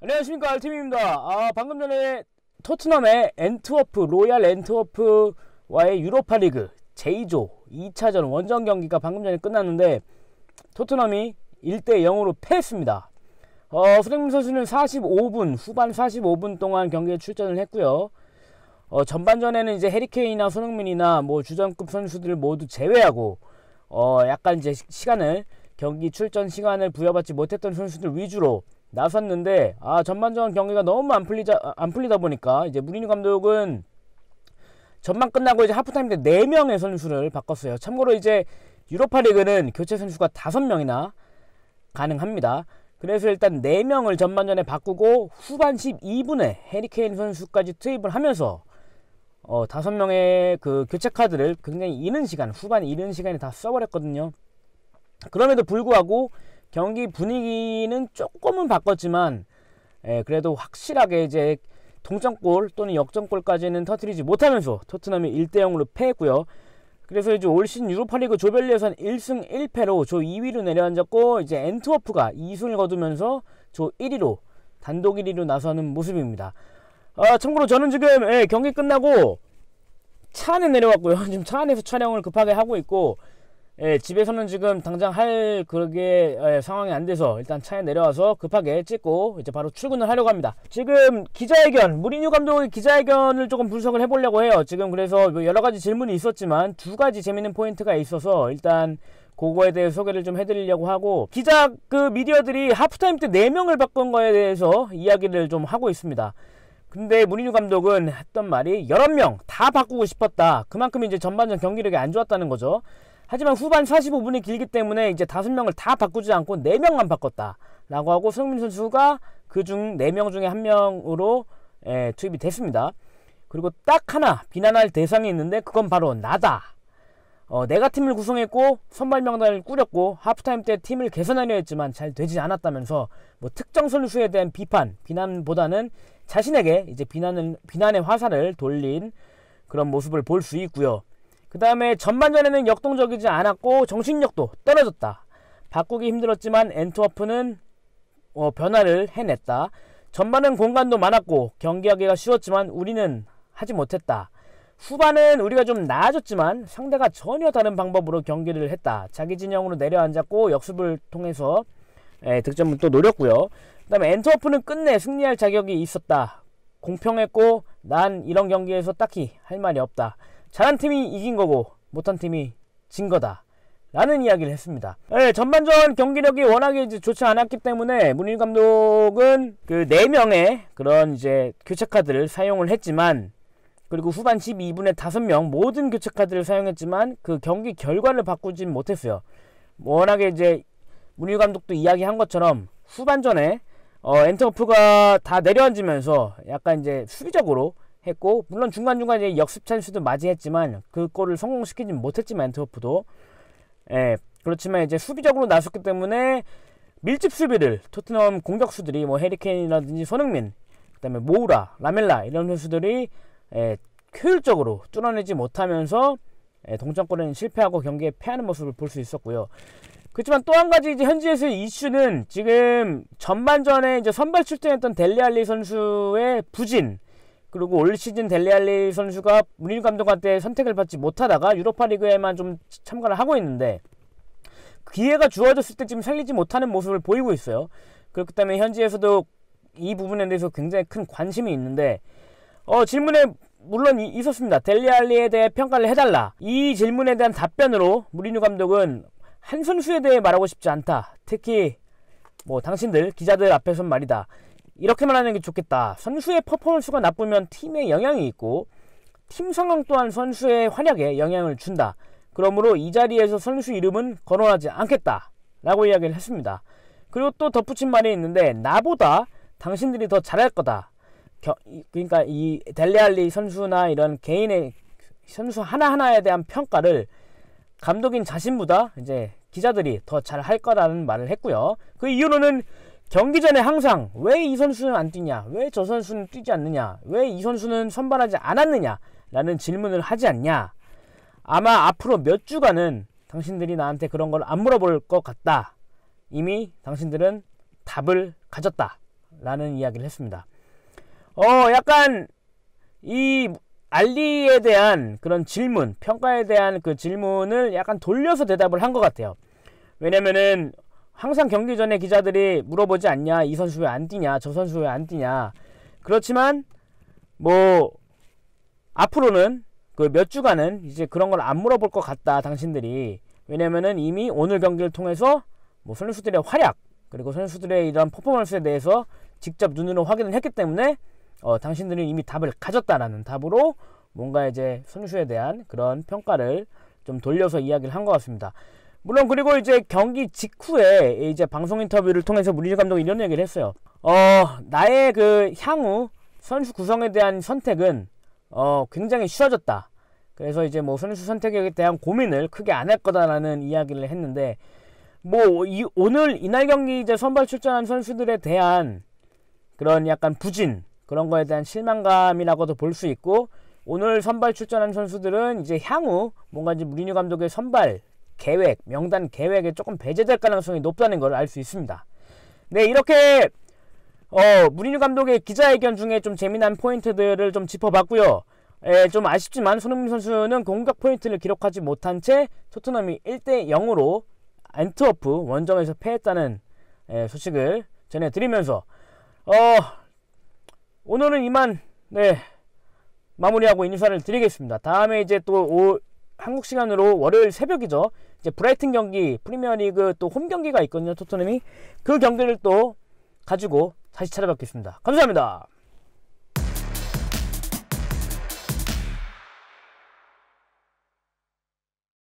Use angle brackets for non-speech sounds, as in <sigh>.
안녕하십니까 알팀입니다 아, 방금 전에 토트넘의 엔트워프 로얄 엔트워프와의 유로파리그 제2조 2차전 원정 경기가 방금 전에 끝났는데 토트넘이 1대 0으로 패했습니다 어, 수정민 선수는 45분 후반 45분 동안 경기에 출전을 했고요 어, 전반전에는 이제 해리케이나 손흥민이나 뭐 주전급 선수들 모두 제외하고 어, 약간 이제 시간을 경기 출전 시간을 부여받지 못했던 선수들 위주로 나섰는데 아 전반전 경기가 너무 안 풀리자 안 풀리다 보니까 이제 무리뉴 감독은 전반 끝나고 이제 하프타임 때 4명의 선수를 바꿨어요. 참고로 이제 유로파 리그는 교체 선수가 5명이나 가능합니다. 그래서 일단 4명을 전반전에 바꾸고 후반 12분에 해리케인 선수까지 투입을 하면서 어, 5명의 그 교체 카드를 굉장히 이른 시간, 후반 이른 시간에 다 써버렸거든요. 그럼에도 불구하고 경기 분위기는 조금은 바꿨지만 예, 그래도 확실하게 이제 동점골 또는 역전골까지는 터트리지 못하면서 토트넘이 1대0으로 패했고요. 그래서 이제 올 시즌 유로파리그 조별 예선 1승 1패로 조 2위로 내려앉았고 이제 엔트워프가 2승을 거두면서 조 1위로 단독 1위로 나서는 모습입니다. 아, 참고로 저는 지금 예, 경기 끝나고 차 안에 내려왔고요. <laughs> 지금 차 안에서 촬영을 급하게 하고 있고 예, 집에서는 지금 당장 할 그게 예, 상황이 안 돼서 일단 차에 내려와서 급하게 찍고 이제 바로 출근을 하려고 합니다. 지금 기자회견 무리뉴 감독의 기자회견을 조금 분석을 해보려고 해요. 지금 그래서 뭐 여러 가지 질문이 있었지만 두 가지 재밌는 포인트가 있어서 일단 그거에 대해 소개를 좀 해드리려고 하고 기자 그 미디어들이 하프타임 때 4명을 바꾼 거에 대해서 이야기를 좀 하고 있습니다. 근데 무리뉴 감독은 했던 말이 11명 다 바꾸고 싶었다. 그만큼 이제 전반전 경기력이 안 좋았다는 거죠. 하지만 후반 45분이 길기 때문에 이제 다섯 명을 다 바꾸지 않고 네 명만 바꿨다라고 하고 손민 선수가 그 중 네 명 중에 한 명으로 에, 예, 투입이 됐습니다. 그리고 딱 하나 비난할 대상이 있는데 그건 바로 나다. 어, 내가 팀을 구성했고 선발 명단을 꾸렸고 하프타임 때 팀을 개선하려 했지만 잘 되지 않았다면서 뭐 특정 선수에 대한 비판, 비난보다는 자신에게 이제 비난을 비난의 화살을 돌린 그런 모습을 볼 수 있고요. 그 다음에 전반전에는 역동적이지 않았고 정신력도 떨어졌다. 바꾸기 힘들었지만 엔트워프는 어, 변화를 해냈다. 전반은 공간도 많았고 경기하기가 쉬웠지만 우리는 하지 못했다. 후반은 우리가 좀 나아졌지만 상대가 전혀 다른 방법으로 경기를 했다. 자기 진영으로 내려앉았고 역습을 통해서 예, 득점을 또 노렸고요. 그 다음에 엔트워프는 끝내 승리할 자격이 있었다. 공평했고 난 이런 경기에서 딱히 할 말이 없다. 잘한 팀이 이긴 거고 못한 팀이 진 거다. 라는 이야기를 했습니다. 네, 전반전 경기력이 워낙에 이제 좋지 않았기 때문에 문일 감독은 그 4명의 그런 이제 교체카드를 사용을 했지만 그리고 후반 12분에 5명 모든 교체카드를 사용했지만 그 경기 결과를 바꾸진 못했어요. 워낙에 이제 문일 감독도 이야기한 것처럼 후반전에 어, 엔터프가 다 내려앉으면서 약간 이제 수비적으로 했고 물론 중간중간에 역습 찬스도 맞이했지만 그 골을 성공시키진 못했지만 트워프도 예, 그렇지만 이제 수비적으로 나섰기 때문에 밀집 수비를 토트넘 공격수들이 뭐 해리케인이라든지 손흥민 그다음에 모우라, 라멜라 이런 선수들이 예, 효율적으로 뚫어내지 못하면서 예, 동점골에는 실패하고 경기에 패하는 모습을 볼 수 있었고요. 그렇지만 또 한 가지 이제 현지에서의 이슈는 지금 전반전에 이제 선발 출전했던 델리 알리 선수의 부진 그리고 올 시즌 델리알리 선수가 문일 감독한테 선택을 받지 못하다가 유로파리그에만 좀 참가를 하고 있는데 기회가 주어졌을 때 지금 살리지 못하는 모습을 보이고 있어요. 그렇기 때문에 현지에서도 이 부분에 대해서 굉장히 큰 관심이 있는데 어, 질문에 물론 있었습니다. 델리알리에 대해 평가를 해달라. 이 질문에 대한 답변으로 무리뉴 감독은 한 선수에 대해 말하고 싶지 않다. 특히 뭐 당신들 기자들 앞에선 말이다. 이렇게말 하는 게 좋겠다. 선수의 퍼포먼스가 나쁘면 팀에 영향이 있고 팀 성향 또한 선수의 활약에 영향을 준다. 그러므로 이 자리에서 선수 이름은 거론하지 않겠다. 라고 이야기를 했습니다. 그리고 또 덧붙인 말이 있는데 나보다 당신들이 더 잘할 거다. 그러니까 이 델레알리 선수나 이런 개인의 선수 하나하나에 대한 평가를 감독인 자신보다 이제 기자들이 더잘할 거라는 말을 했고요. 그 이유로는 경기 전에 항상 왜 이 선수는 안 뛰냐, 왜 저 선수는 뛰지 않느냐, 왜 이 선수는 선발하지 않았느냐라는 질문을 하지 않냐. 아마 앞으로 몇 주간은 당신들이 나한테 그런 걸 안 물어볼 것 같다. 이미 당신들은 답을 가졌다. 라는 이야기를 했습니다. 어, 약간 이 알리에 대한 그런 질문, 평가에 대한 그 질문을 약간 돌려서 대답을 한 것 같아요. 왜냐면은 항상 경기 전에 기자들이 물어보지 않냐 이 선수 왜 안 뛰냐 저 선수 왜 안 뛰냐 그렇지만 뭐 앞으로는 그 몇 주간은 이제 그런 걸 안 물어볼 것 같다 당신들이 왜냐면은 이미 오늘 경기를 통해서 뭐 선수들의 활약 그리고 선수들의 이런 퍼포먼스에 대해서 직접 눈으로 확인을 했기 때문에 어, 당신들은 이미 답을 가졌다라는 답으로 뭔가 이제 선수에 대한 그런 평가를 좀 돌려서 이야기를 한 것 같습니다. 물론 그리고 이제 경기 직후에 이제 방송 인터뷰를 통해서 문리뉴 감독이 이런 얘기를 했어요. 어, 나의 그 향후 선수 구성에 대한 선택은 어, 굉장히 쉬워졌다. 그래서 이제 뭐 선수 선택에 대한 고민을 크게 안 할 거다라는 이야기를 했는데 뭐 이, 오늘 이날 경기 이제 선발 출전한 선수들에 대한 그런 약간 부진 그런 거에 대한 실망감이라고도 볼 수 있고 오늘 선발 출전한 선수들은 이제 향후 뭔가 이제 무리뉴 감독의 선발 계획, 명단 계획에 조금 배제될 가능성이 높다는 걸 알 수 있습니다. 네, 이렇게 어, 무리뉴 감독의 기자회견 중에 좀 재미난 포인트들을 좀 짚어봤고요. 예, 좀 아쉽지만 손흥민 선수는 공격 포인트를 기록하지 못한 채 토트넘이 1대 0으로 안트워프 원정에서 패했다는 예, 소식을 전해드리면서 어, 오늘은 이만 네, 마무리하고 인사를 드리겠습니다. 다음에 이제 또 오, 한국 시간으로 월요일 새벽이죠. 이제 브라이튼 경기 프리미어리그 또 홈 경기가 있거든요 토트넘이 그 경기를 또 가지고 다시 찾아뵙겠습니다 감사합니다